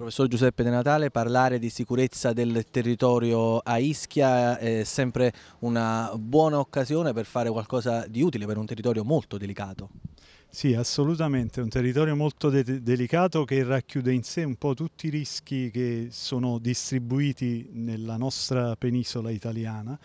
Professor Giuseppe De Natale, parlare di sicurezza del territorio a Ischia è sempre una buona occasione per fare qualcosa di utile per un territorio molto delicato. Sì, assolutamente, è un territorio molto de delicato che racchiude in sé un po' tutti i rischi che sono distribuiti nella nostra penisola italiana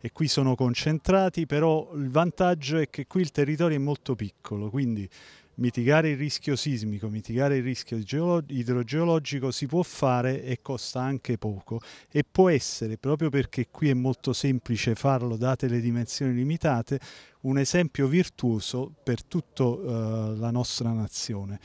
e qui sono concentrati, però il vantaggio è che qui il territorio è molto piccolo, quindi mitigare il rischio sismico, mitigare il rischio idrogeologico si può fare e costa anche poco e può essere, proprio perché qui è molto semplice farlo date le dimensioni limitate, un esempio virtuoso per tutta eh, la nostra nazione.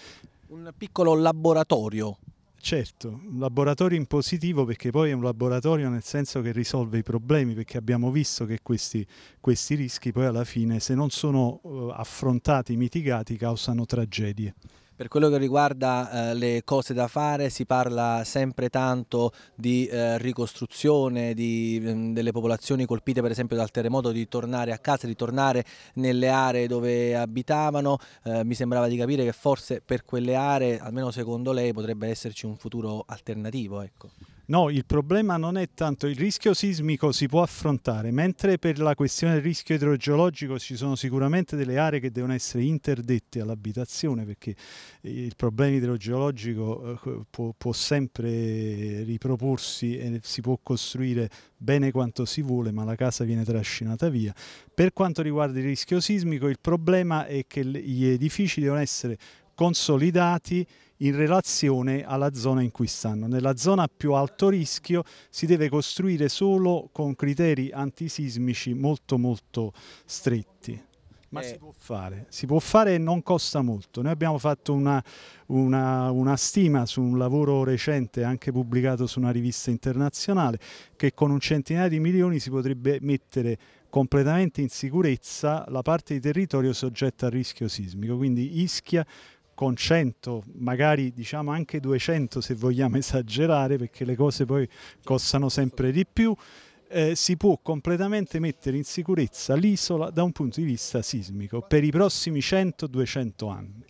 Un piccolo laboratorio Certo, un laboratorio in positivo perché poi è un laboratorio nel senso che risolve i problemi, perché abbiamo visto che questi, questi rischi poi alla fine, se non sono eh, affrontati, mitigati, causano tragedie. Per quello che riguarda eh, le cose da fare si parla sempre tanto di eh, ricostruzione di, mm, delle popolazioni colpite per esempio dal terremoto, di tornare a casa, di tornare nelle aree dove abitavano, eh, mi sembrava di capire che forse per quelle aree, almeno secondo lei, potrebbe esserci un futuro alternativo. Ecco. No, il problema non è tanto il rischio sismico si può affrontare, mentre per la questione del rischio idrogeologico ci sono sicuramente delle aree che devono essere interdette all'abitazione perché eh, il problema idrogeologico eh, può, può sempre riproporsi e si può costruire bene quanto si vuole, ma la casa viene trascinata via. Per quanto riguarda il rischio sismico, il problema è che gli edifici devono essere consolidati in relazione alla zona in cui stanno. Nella zona a più alto rischio si deve costruire solo con criteri antisismici molto molto stretti. Ma eh. si può fare, si può fare e non costa molto. Noi abbiamo fatto una, una, una, stima su un lavoro recente anche pubblicato su una rivista internazionale che con un centinaio di milioni si potrebbe mettere completamente in sicurezza la parte di territorio soggetta a rischio sismico, quindi Ischia con 100, magari diciamo anche 200 se vogliamo esagerare, perché le cose poi costano sempre di più, eh, si può completamente mettere in sicurezza l'isola da un punto di vista sismico per i prossimi 100-200 anni.